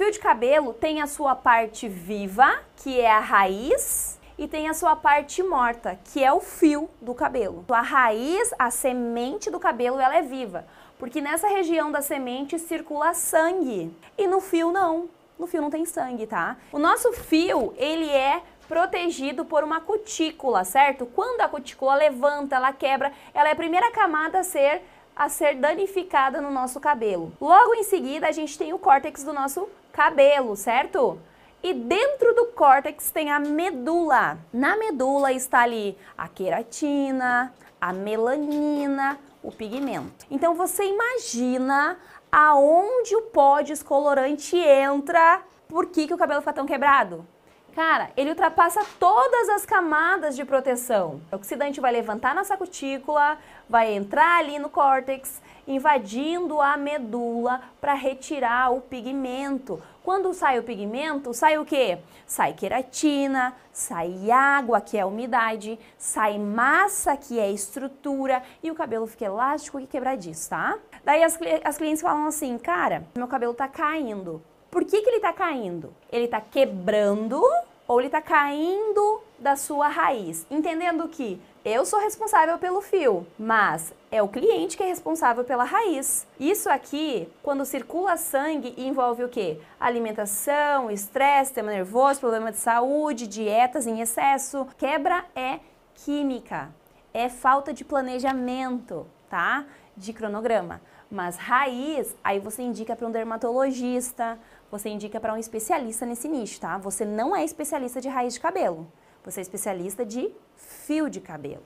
Fio de cabelo tem a sua parte viva, que é a raiz, e tem a sua parte morta, que é o fio do cabelo. A raiz, a semente do cabelo, ela é viva, porque nessa região da semente circula sangue. E no fio não. No fio não tem sangue, tá? O nosso fio, ele é protegido por uma cutícula, certo? Quando a cutícula levanta, ela quebra, ela é a primeira camada a ser a ser danificada no nosso cabelo. Logo em seguida, a gente tem o córtex do nosso cabelo, certo? E dentro do córtex tem a medula. Na medula está ali a queratina, a melanina, o pigmento. Então você imagina aonde o pó descolorante entra, por que, que o cabelo fica tão quebrado? Cara, ele ultrapassa todas as camadas de proteção. O oxidante vai levantar nossa cutícula, vai entrar ali no córtex, invadindo a medula para retirar o pigmento. Quando sai o pigmento, sai o quê? Sai queratina, sai água, que é umidade, sai massa, que é estrutura, e o cabelo fica elástico e quebradiço, tá? Daí as, as clientes falam assim, cara, meu cabelo tá caindo. Por que, que ele está caindo? Ele está quebrando ou ele está caindo da sua raiz, entendendo que eu sou responsável pelo fio, mas é o cliente que é responsável pela raiz. Isso aqui, quando circula sangue, envolve o que? Alimentação, estresse, tema nervoso, problema de saúde, dietas em excesso. Quebra é química, é falta de planejamento tá? De cronograma. Mas raiz, aí você indica para um dermatologista, você indica para um especialista nesse nicho, tá? Você não é especialista de raiz de cabelo. Você é especialista de fio de cabelo,